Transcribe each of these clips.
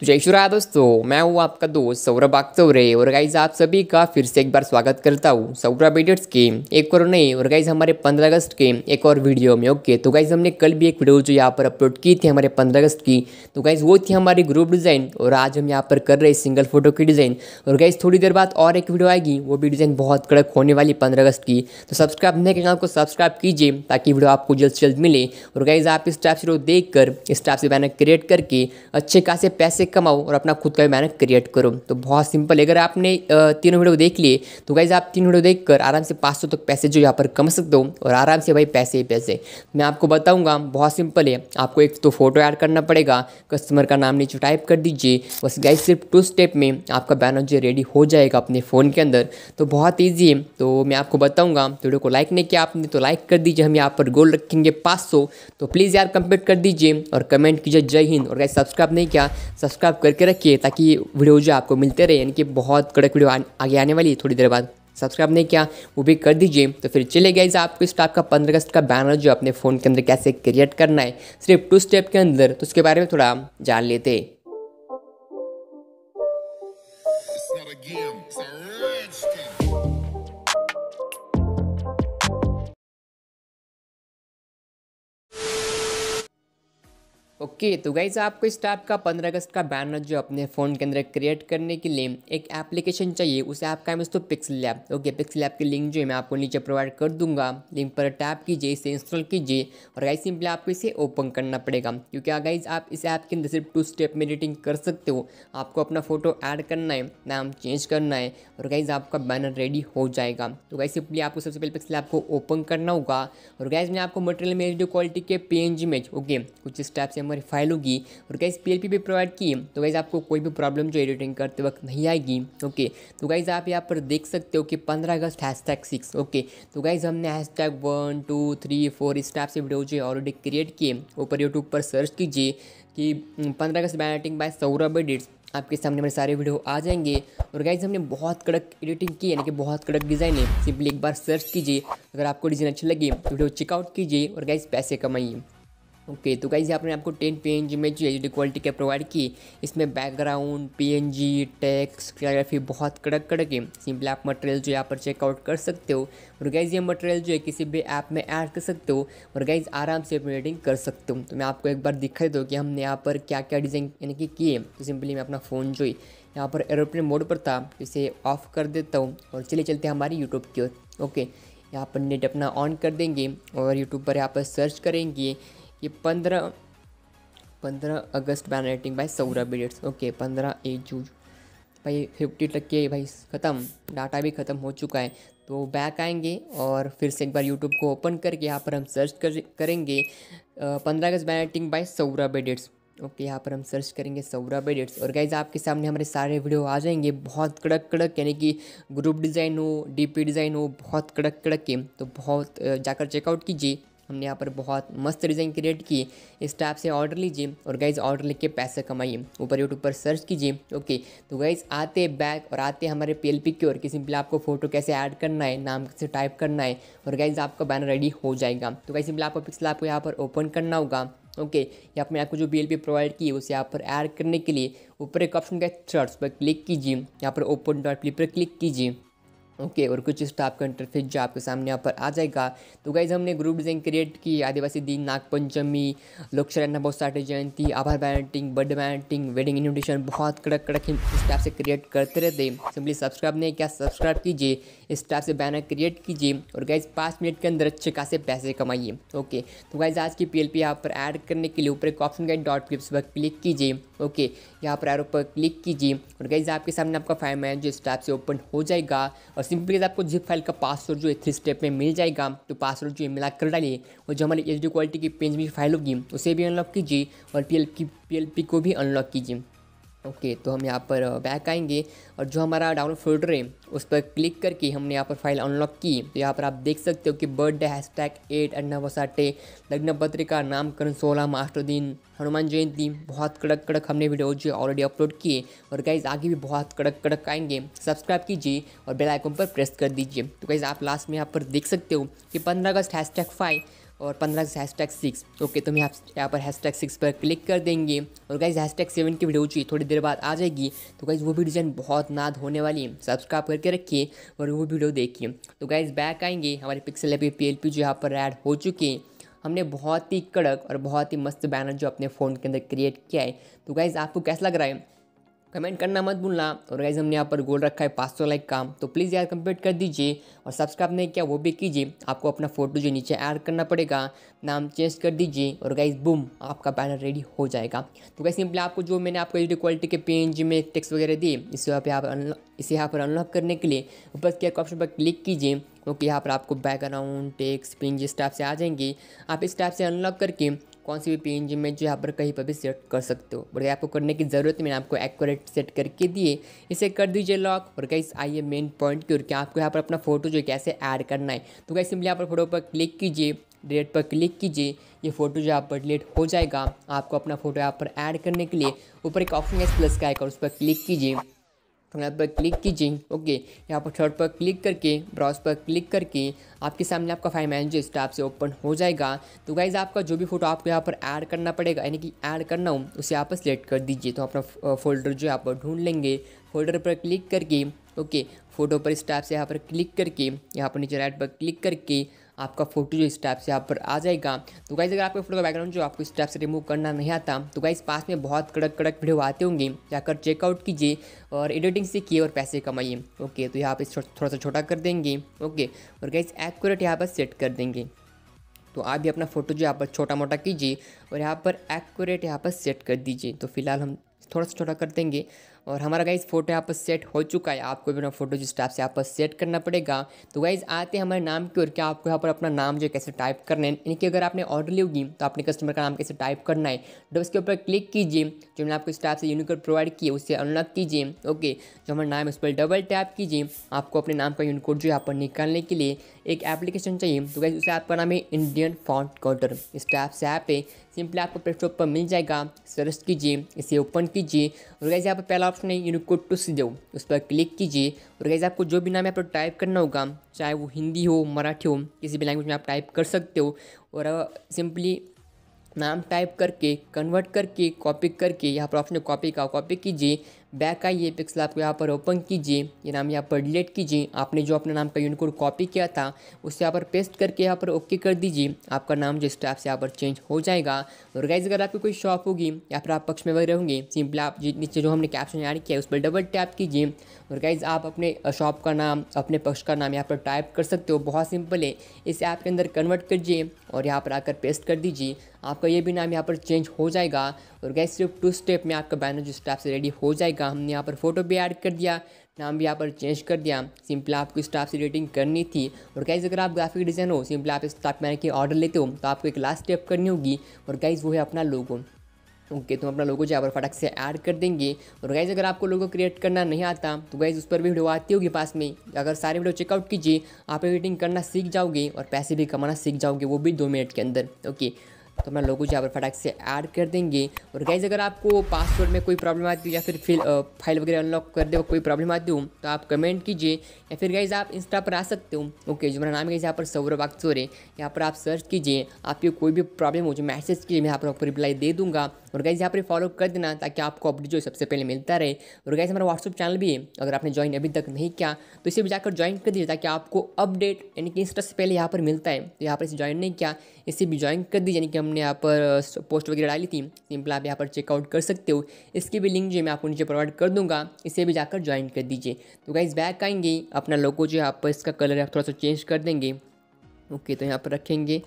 तो जय श्री राम दोस्तों मैं हूँ आपका दोस्त सौरभ आगचौरे और गाइज आप सभी का फिर से एक बार स्वागत करता हूँ सौरभ एडियट्स के एक और नहीं और गाइज हमारे 15 अगस्त के एक और वीडियो में ओके तो गाइज हमने कल भी एक वीडियो जो यहाँ पर अपलोड की थी हमारे 15 अगस्त की तो गाइज वो थी हमारी ग्रुप डिज़ाइन और आज हम यहाँ पर कर रहे सिंगल फोटो की डिज़ाइन और गाइज थोड़ी देर बाद और एक वीडियो आएगी वो भी डिज़ाइन बहुत कड़क होने वाली पंद्रह अगस्त की तो सब्सक्राइब नहीं करना आपको सब्सक्राइब कीजिए ताकि वीडियो आपको जल्द से जल्द मिले और गाइज आप इस टाइप से देख कर इस टाइप से बैनर क्रिएट करके अच्छे खासे पैसे कमाओ और अपना खुद का भी बैनर क्रिएट करो तो बहुत सिंपल अगर आपने तीनों वीडियो देख लिए तो गाइज आप तीन वीडियो देख कर आराम से पाँच सौ तक पैसे जो यहाँ पर कमा सकते हो और आराम से भाई पैसे ही पैसे मैं आपको बताऊँगा बहुत सिंपल है आपको एक तो फोटो ऐड करना पड़ेगा कस्टमर का नाम नीचे टाइप कर दीजिए बस गाइज सिर्फ टू स्टेप में आपका बैनर जो रेडी हो जाएगा अपने फ़ोन के अंदर तो बहुत ईजी है तो मैं आपको बताऊँगा वीडियो को लाइक नहीं किया आपने तो लाइक कर दीजिए हम यहाँ पर गोल रखेंगे पाँच तो प्लीज़ यार कंप्लीट कर दीजिए और कमेंट कीजिए जय हिंद और गाइज सब्सक्राइब नहीं किया सब्सक्राइब सब्सक्राइब करके रखिए ताकि वीडियो जो आपको मिलते रहे यानी कि बहुत कड़क वीडियो आगे आने वाली है थोड़ी देर बाद सब्सक्राइब नहीं किया वो भी कर दीजिए तो फिर चले गए आपको इस टाइप का पंद्रह अगस्त का बैनर जो अपने फ़ोन के अंदर कैसे क्रिएट करना है सिर्फ टू स्टेप के अंदर तो उसके बारे में थोड़ा जान लेते हैं ओके okay, तो गाइज आपको इस टाइप का 15 अगस्त का बैनर जो अपने फ़ोन के अंदर क्रिएट करने के लिए एक एप्लीकेशन चाहिए उसे ऐप का है दोस्तों Pixel app okay Pixel app की लिंक जो है मैं आपको नीचे प्रोवाइड कर दूंगा लिंक पर टैप कीजिए इसे इंस्टॉल कीजिए और गाइज सिंपली आपको इसे ओपन करना पड़ेगा क्योंकि गाइज हाँ आप इस ऐप के अंदर सिर्फ टू स्टेप में एडिटिंग कर सकते हो आपको अपना फोटो ऐड करना है नाम चेंज करना है और गाइज आपका बैनर रेडी हो जाएगा तो गाइज सिंपली आपको सबसे पहले पिक्सल ऐप को ओपन करना होगा और गाइज मैं आपको मटेरियल में क्वालिटी के पी इमेज ओके कुछ इस से हमारे फाइल होगी और गाइज पी एल पी भी प्रोवाइड की तो गाइज आपको कोई भी प्रॉब्लम जो एडिटिंग करते वक्त नहीं आएगी ओके तो गाइज आप यहाँ पर देख सकते हो कि पंद्रह अगस्त हैश टैग सिक्स ओके तो गाइज हमने hash tag one two three four इस टाइप से वीडियो जो ऑलरेडी क्रिएट किए ऊपर यूट्यूब पर सर्च कीजिए कि हम्म, पंद्रह अगस्त बैटिंग बाय सौरभ एडिट्स आपके सामने मेरे सारे वीडियो आ जाएंगे और गाइज हमने बहुत कड़क एडिटिंग की यानी कि बहुत कड़क डिज़ाइन है सिंपली एक बार सर्च कीजिए अगर आपको डिज़ाइन अच्छी लगी तो वीडियो चेकआउट कीजिए और गाइज पैसे कमाइए ओके तो गाइज यहाँ पर आपको टेन पी एन जी में जो एच डी क्वालिटी के प्रोवाइड की इसमें background P N G text calligraphy बहुत कड़क कड़क है सिंपल आप मटेरियल जो यहाँ पर चेकआउट कर सकते हो और गाइज ये मटेरियल जो है किसी भी ऐप में ऐड कर सकते हो और गाइज आराम से अपनी एडिटिंग कर सकते हो तो मैं आपको एक बार दिखा दो कि हमने यहाँ पर क्या क्या डिज़ाइन यानी कि किए तो सिंपली मैं अपना फ़ोन जो है यहाँ पर एरोप्लेन मोड पर था इसे ऑफ कर देता हूँ और चले चलते हमारी यूट्यूब की ओर ओके यहाँ पर नेट अपना ऑन कर देंगे और यूट्यूब पर यहाँ पर सर्च करेंगे ये पंद्रह पंद्रह अगस्त बैन रेटिंग भाई सौरभ बिलियट्स ओके पंद्रह एक जून भाई फिफ्टी तक के भाई ख़त्म डाटा भी ख़त्म हो चुका है तो बैक आएंगे और फिर से एक बार यूट्यूब को ओपन करके यहाँ पर हम सर्च कर करेंगे पंद्रह अगस्त bunting by Saurabh edits okay यहाँ पर हम सर्च करेंगे सौरभ एडिट्स और गाइज आपके सामने हमारे सारे वीडियो आ जाएंगे बहुत कड़क कड़क यानी कि ग्रुप डिज़ाइन हो डीपी डिज़ाइन हो बहुत कड़क कड़क के तो बहुत जाकर चेकआउट कीजिए हमने यहाँ पर बहुत मस्त डिज़ाइन क्रिएट की इस टाइप से ऑर्डर लीजिए और गाइज ऑर्डर लिख के पैसे कमाइए ऊपर यूट्यूब पर सर्च कीजिए ओके तो गाइज आते बैग और आते हमारे पी एल की ओर कि सिंपली आपको फोटो कैसे ऐड करना है नाम कैसे टाइप करना है और गाइज आपका बैनर रेडी हो जाएगा तो गाइज सिंपली आपको पिक्सल आपको यहाँ पर ओपन करना होगा ओके यहाँ पर आपको जो बी प्रोवाइड की है उसे यहाँ पर ऐड करने के लिए ऊपर एक ऑप्शन का चर्च पर क्लिक कीजिए यहाँ पर ओपन डॉट क्लिक पर क्लिक कीजिए ओके okay, और कुछ इस टाइप का इंटरफेस जो आपके सामने यहाँ पर आ जाएगा तो गाइज हमने ग्रुप डिज़ाइन क्रिएट की आदिवासी दिन नागपंचमी बहुत सारे जयंती आभार bunting birthday bunting wedding invitation बहुत कड़क कड़क इस टाइप से क्रिएट करते रहते सिंपली सब्सक्राइब नहीं किया सब्सक्राइब कीजिए इस टाइप से बैनर क्रिएट कीजिए और गाइज पाँच मिनट के अंदर अच्छे खासे पैसे कमाइए ओके तो गाइज आज की पी एल पी यहाँ पर ऐड करने के लिए ऊपर एक ऑप्शन गाइड डॉट क्लिप्स पर क्लिक कीजिए ओके यहाँ पर एरो पर क्लिक कीजिए और गाइज आपके सामने आपका फाइव मैन जो इस टाइप से ओपन हो जाएगा और सिंपली आपको जिप फाइल का पासवर्ड जो है थ्री स्टेप में मिल जाएगा तो पासवर्ड जो है मिला कर डालिए और जो हमारी एच क्वालिटी की पेंच भी फाइल होगी उसे भी अनलॉक कीजिए और पी की पी को भी अनलॉक कीजिए ओके तो हम यहाँ पर बैक आएंगे और जो हमारा डाउनलोड फोल्डर है उस पर क्लिक करके हमने यहाँ पर फाइल अनलॉक की तो यहाँ पर आप देख सकते हो कि बर्थडे हैश टैग एट अन्ना वसाटे लग्न पत्रिका नामकरण सोलह मास्टर दिन हनुमान जयंती बहुत कड़क कड़क हमने वीडियो जो ऑलरेडी अपलोड किए और गाइज आगे भी बहुत कड़क कड़क आएंगे सब्सक्राइब कीजिए और बेल पर प्रेस कर दीजिए तो गाइज आप लास्ट में यहाँ पर देख सकते हो कि पंद्रह अगस्त हैश टैग फाइव और पंद्रह से हैश टैग सिक्स ओके तो आप यहाँ पर हैश टैग सिक्स पर क्लिक कर देंगे और गाइज हैश टैग सेवन की वीडियो चाहिए थोड़ी देर बाद आ जाएगी तो गाइज वो भी डिज़ाइन बहुत नाद होने वाली है सब्सक्राइब करके रखिए और वो वीडियो देखिए तो गाइज बैक आएंगे हमारे Pixel AP P L P जो यहाँ पर ऐड हो चुके हैं हमने बहुत ही कड़क और बहुत ही मस्त बैनर जो अपने फ़ोन के अंदर क्रिएट किया है तो गाइज़ आपको कैसा लग रहा है कमेंट करना मत भूलना और तो गाइज हमने यहाँ पर गोल रखा है पाँच सौ लाइक का तो प्लीज़ यार कंप्लीट कर दीजिए और सब्सक्राइब नहीं किया वो भी कीजिए आपको अपना फोटो जो नीचे ऐड करना पड़ेगा नाम चेंज कर दीजिए और गाइज बूम आपका बैनर रेडी हो जाएगा तो गाइज सिंपली आपको जो मैंने आपको एच क्वालिटी के पेंज में टेक्स वगैरह दिए इस यहाँ पर आप इसे यहाँ पर अनलॉक करने के लिए ऊपर के ऑप्शन पर क्लिक कीजिए क्योंकि यहाँ पर आपको बैकग्राउंड टेक्स पिन जिस टाइप से आ जाएंगे आप इस टाइप से अनलॉक करके कौन सी भी पी एन में जो यहाँ पर कहीं पर भी सेट कर सकते हो बढ़िया आपको करने की ज़रूरत मैंने आपको एक्यूरेट सेट करके दिए इसे कर दीजिए लॉक और गाइस आइए मेन पॉइंट की और क्या आपको यहाँ पर अपना फोटो जो कैसे ऐड करना है तो गाइस सिंपली यहाँ पर फोटो पर क्लिक कीजिए डेट पर क्लिक कीजिए ये फोटो जो यहाँ पर डिलीट हो जाएगा आपको अपना फोटो यहाँ पर ऐड करने के लिए ऊपर एक ऑप्शन है प्लस का आएगा उस पर क्लिक कीजिए हम यहाँ पर क्लिक कीजिए ओके यहाँ पर थर्ड पर क्लिक करके ब्राउज पर क्लिक करके आपके सामने आपका फाइव मैनेजर स्टाफ से ओपन हो जाएगा तो गाइज आपका जो भी फोटो आपको यहाँ पर ऐड करना पड़ेगा यानी कि ऐड करना हो उसे आप सेलेक्ट कर दीजिए तो अपना फोल्डर जो यहाँ पर ढूंढ लेंगे फोल्डर पर क्लिक करके ओके फोटो पर स्टाफ से यहाँ पर क्लिक करके यहाँ पर नीचे राइट पर क्लिक करके आपका फोटो जो स्टैप से यहाँ पर आ जाएगा तो गाइज़ अगर आपके फोटो का बैकग्राउंड जो आपको स्टैप से रिमूव करना नहीं आता तो गाइज़ पास में बहुत कड़क कड़क वीडियो आते होंगे जाकर चेकआउट कीजिए और एडिटिंग से किए और पैसे कमाइए ओके तो यहाँ पर थोड़ा सा छोटा कर देंगे ओके और गाइज़ एक्यूरेट यहाँ पर सेट कर देंगे तो आप भी अपना फ़ोटो जो यहाँ पर छोटा मोटा कीजिए और यहाँ पर एक्यूरेट यहाँ पर सेट कर दीजिए तो फिलहाल हम थोड़ा सा छोटा कर देंगे और हमारा गाइज फोटो यहाँ पर सेट हो चुका है आपको भी अपना फोटो जिस टाइप से यहाँ पर सेट करना पड़ेगा तो गाइज आते हैं हमारे नाम की ओर क्या आपको यहाँ पर अपना नाम जो कैसे टाइप करना है यानी कि अगर आपने ऑर्डर ली होगी तो आपने कस्टमर का नाम कैसे टाइप करना है जब तो उसके ऊपर क्लिक कीजिए जो मैंने आपको इस टाइप से यूनिकोड प्रोवाइड किया उससे अनलॉक कीजिए ओके जो हमारा नाम है उस पर डबल टैप कीजिए आपको अपने नाम का यूनिकोड जो यहाँ पर निकालने के लिए एक एप्लीकेशन चाहिए तो गाइज उसे आपका नाम है इंडियन फॉन्ट कॉर्डर इस टाइप से ऐप है सिंपली आपको प्ले स्टोर पर मिल जाएगा सर्च कीजिए इसे ओपन कीजिए और गाइज यहाँ पर पहला ऑप्शन ऑप्शन है यूनिकोड टू सी जाओ उस पर क्लिक कीजिए और गैस आपको जो भी नाम यहाँ पर टाइप करना होगा चाहे वो हिंदी हो मराठी हो किसी भी लैंग्वेज में आप टाइप कर सकते हो और सिंपली नाम टाइप करके कन्वर्ट करके कॉपी करके यहाँ पर ऑप्शन कॉपी का कॉपी कीजिए बैक का ये पिक्सल आपको यहाँ पर ओपन कीजिए ये नाम यहाँ पर डिलीट कीजिए आपने जो अपना नाम का यूनिकोड कॉपी किया था उसे यहाँ पर पेस्ट करके यहाँ पर ओके कर दीजिए आपका नाम जो टाइप से यहाँ पर चेंज हो जाएगा और गाइज अगर आपकी कोई शॉप होगी या फिर आप पक्ष में वगैरह होंगे सिंपल आप नीचे जो हमने कैप्शन ऐड किया है उस पर डबल टैप कीजिए और गाइज आप अपने शॉप का नाम अपने पक्ष का नाम यहाँ पर टाइप कर सकते हो बहुत सिंपल है इसे ऐप के अंदर कन्वर्ट कीजिए और यहाँ पर आकर पेस्ट कर दीजिए आपका ये भी नाम यहाँ पर चेंज हो जाएगा और गैस सिर्फ टू स्टेप में आपका बैनर जिस टाइप से रेडी हो जाएगा हमने यहाँ पर फोटो भी ऐड कर दिया नाम भी यहाँ पर चेंज कर दिया सिंपल आपको इस टाइप से रेडिंग करनी थी और गैस अगर आप ग्राफिक डिज़ाइन हो सिंपल आप इस टाइप में के ऑर्डर लेते हो तो आपको एक लास्ट स्टेप करनी होगी और गैस वो है अपना लोगो ओके okay, तो अपना लोगो जो पर फटक से ऐड कर देंगे और गाइज अगर आपको लोगो क्रिएट करना नहीं आता तो गाइज उस पर भी वीडियो आती होगी पास में अगर सारे वीडियो चेकआउट कीजिए आप एडिटिंग करना सीख जाओगे और पैसे भी कमाना सीख जाओगे वो भी दो मिनट के अंदर ओके okay, तो अपना लोगो जहाँ पर फटाक से ऐड कर देंगे और गैज़ अगर आपको पासवर्ड में कोई प्रॉब्लम आती हो या फिर फिल फाइल वगैरह अनलॉक कर दे कोई प्रॉब्लम आती हो तो आप कमेंट कीजिए या फिर गैज़ आप इंस्टा पर आ सकते हो ओके जो मेरा नाम है यहाँ पर सौरभ है यहाँ पर आप सर्च कीजिए आपकी कोई भी प्रॉब्लम हो जो मैसेज कीजिए मैं यहाँ पर आपको रिप्लाई दे दूँगा और गैस यहाँ पर फॉलो कर देना ताकि आपको अपडेट जो सबसे पहले मिलता रहे और गैस हमारा व्हाट्सअप चैनल भी है अगर आपने ज्वाइन अभी तक नहीं किया तो इसे भी जाकर ज्वाइन कर दीजिए ताकि आपको अपडेट यानी कि इंस्टा से पहले यहाँ पर मिलता है तो यहाँ पर इसे ज्वाइन नहीं किया इसे भी ज्वाइन कर दीजिए यानी कि हमने यहाँ पर पोस्ट वगैरह डाली थी सिंपल आप यहाँ पर चेकआउट कर सकते हो इसकी भी लिंक जो मैं आपको नीचे प्रोवाइड कर दूँगा इसे भी जाकर ज्वाइन कर दीजिए तो गाइज बैक आएंगे अपना लोगो जो है यहाँ पर इसका कलर है थोड़ा सा चेंज कर देंगे ओके तो यहाँ पर रखेंगे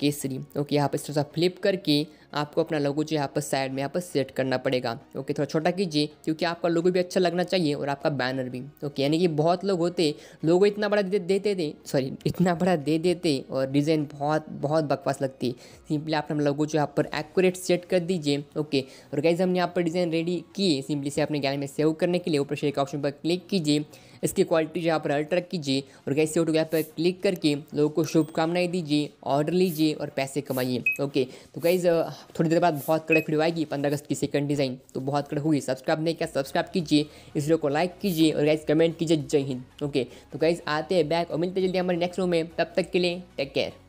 केसरी ओके यहाँ पर तरह से फ्लिप करके आपको अपना लोगो जो यहाँ पर साइड में यहाँ पर सेट करना पड़ेगा ओके थोड़ा छोटा कीजिए क्योंकि आपका लोगो भी अच्छा लगना चाहिए और आपका बैनर भी ओके यानी कि बहुत लोग होते लोगो इतना बड़ा दे देते दे, सॉरी इतना बड़ा दे देते और डिज़ाइन बहुत बहुत बकवास लगती सिंपली आप लोगो जो यहाँ पर एक्यूरेट सेट कर दीजिए ओके और गाइज हमने यहाँ पर डिज़ाइन रेडी किए सिंपली से अपने गैलरी में सेव करने के लिए ऊपर शेयर के ऑप्शन पर क्लिक कीजिए इसकी क्वालिटी जो आप अल्ट्रक कीजिए और कैसे ऑटो गैप पर क्लिक करके लोगों को शुभकामनाएं दीजिए ऑर्डर लीजिए और पैसे कमाइए ओके तो गाइज थोड़ी देर बाद बहुत कड़क वीडियो आएगी पंद्रह अगस्त की सेकंड डिज़ाइन तो बहुत कड़क होगी सब्सक्राइब नहीं किया सब्सक्राइब कीजिए इस वीडियो को लाइक कीजिए और गाइज कमेंट कीजिए जय हिंद ओके तो गाइज आते हैं बैक और मिलते जल्दी हमारे नेक्स्ट रूम में तब तक के लिए टेक केयर